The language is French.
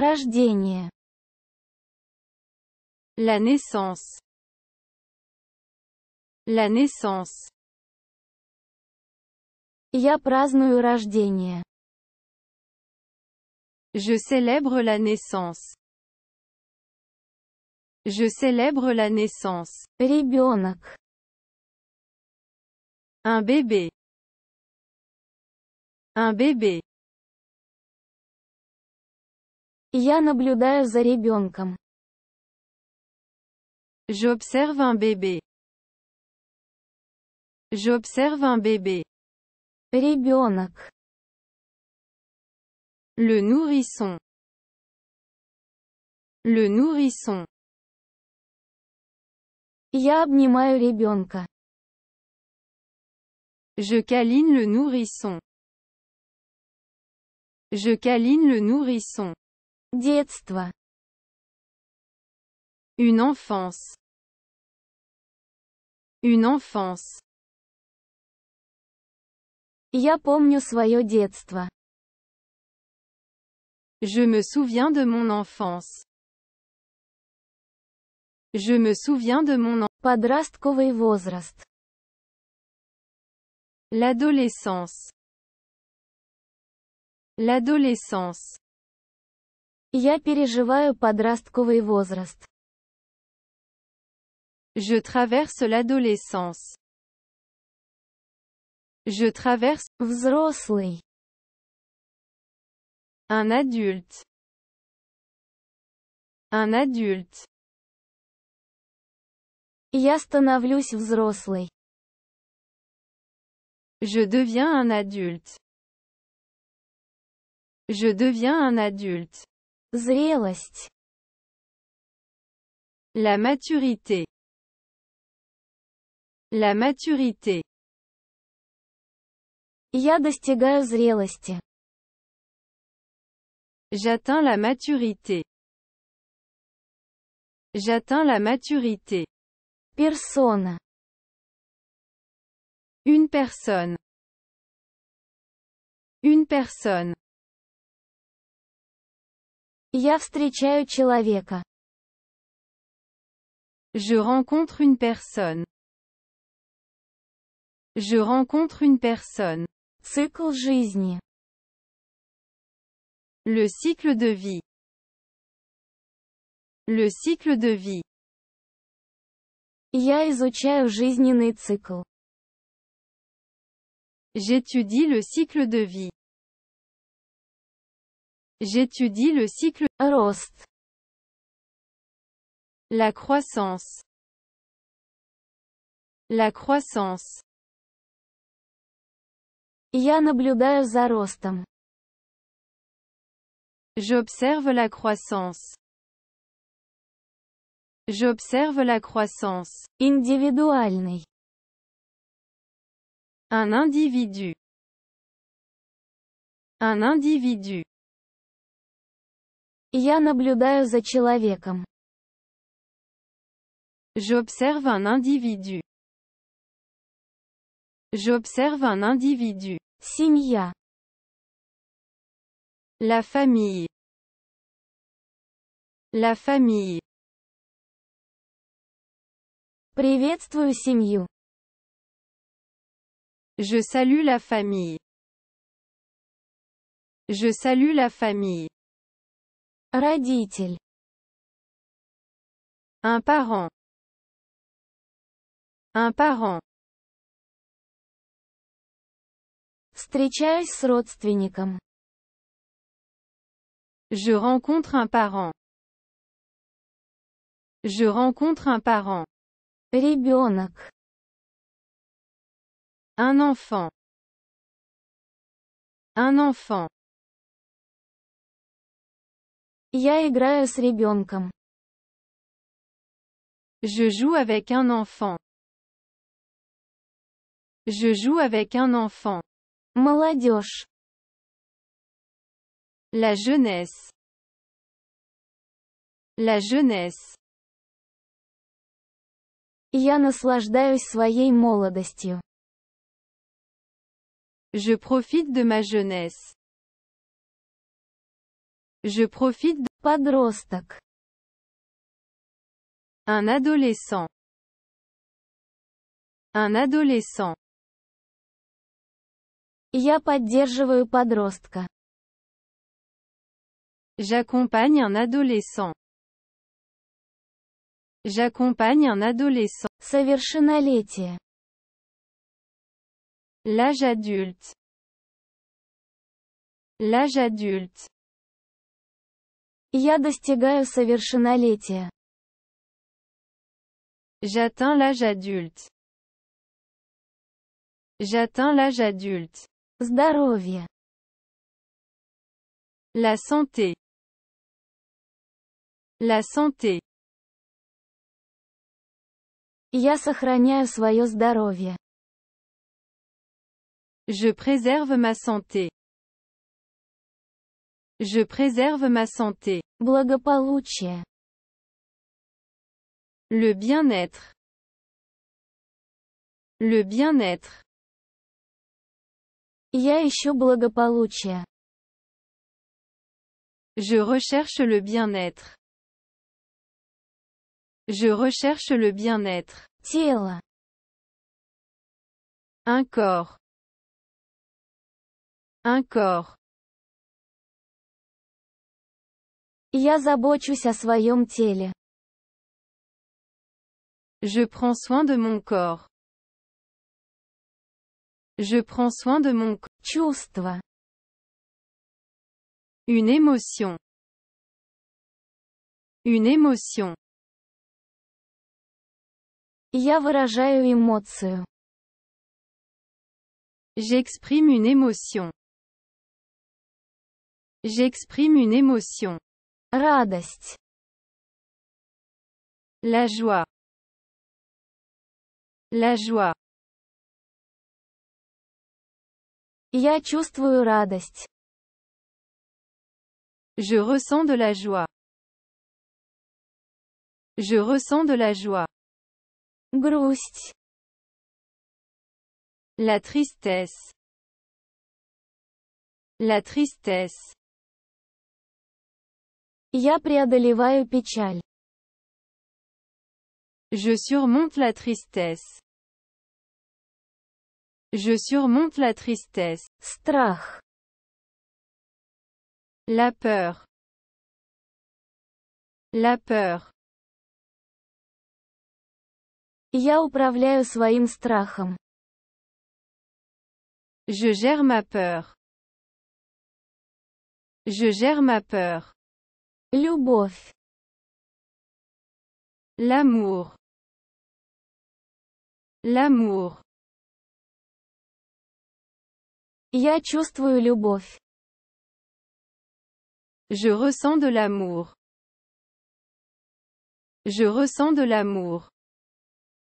Рождение. La naissance. La naissance. Я праздную рождение. Je célèbre la naissance. Je célèbre la naissance. Un bébé. Un bébé. J'observe un bébé. J'observe un bébé. Ребенок. Le nourrisson. Le nourrisson. Я обнимаю ребенка. Je câline le nourrisson. Je câline le nourrisson. Детство. Une enfance. Une enfance. Я помню свое детство. Je me souviens de mon enfance. Je me souviens de mon enfance. L'adolescence. L'adolescence. Я переживаю подростковый возраст. Je traverse l'adolescence. Je traverse взрослый. Un adulte. Un adulte. Я становлюсь взрослой. Je deviens un adulte. Je deviens un adulte. La maturité. La maturité. Я достигаю зрелости. J'atteins la maturité. J'atteins la maturité. Personne. Une personne. Une personne. Я встречаю человека. Je rencontre une personne. Je rencontre une personne. Цикл жизни. Le cycle de vie. Le cycle de vie. Я изучаю J'étudie le cycle de vie. J'étudie le cycle La croissance. La croissance. J'observe la croissance. J'observe la croissance. Индивидуальный. Un individu. Un individu. Я наблюдаю J'observe un individu. J'observe un individu. Семья. La famille. La famille. Приветствую семью. Je salue la famille. Je salue la famille. Родитель. Un parent. Un parent. Встречаюсь с Je rencontre un parent. Je rencontre un parent. Ребенок. Un enfant. Un enfant. Я играю с ребенком. Je joue avec un enfant. Je joue avec un enfant. Молодежь. La jeunesse. La jeunesse. Я наслаждаюсь своей молодостью. Je profite de ma jeunesse. Je profite de подросток. Un adolescent. Un adolescent. Я поддерживаю подростка. J'accompagne un adolescent. J'accompagne un adolescent. Совершеннолетие. L'âge adulte. L'âge adulte. Я достигаю J'atteins l'âge adulte. J'atteins l'âge adulte. Здоровье. La santé. La santé. Я сохраняю Je préserve ma santé. Je préserve ma santé. Le bien-être. Le bien-être. Я Je recherche le bien-être. Je recherche le bien-être. Тело. Un corps. Un corps. Je prends soin de mon corps. Je prends soin de mon corps. Une émotion. Une émotion. Я выражаю J'exprime une émotion. J'exprime une émotion. Радость. La joie. La joie. Я чувствую радость. Je ressens de la joie. Je ressens de la joie. Грусть. La tristesse. La tristesse. Je surmonte la tristesse. Je surmonte la tristesse. Страх. La peur. La peur. Я Je gère ma peur. Je gère ma peur. Любовь. L'amour. L'amour. Я чувствую любовь. Je ressens de l'amour. Je ressens de l'amour.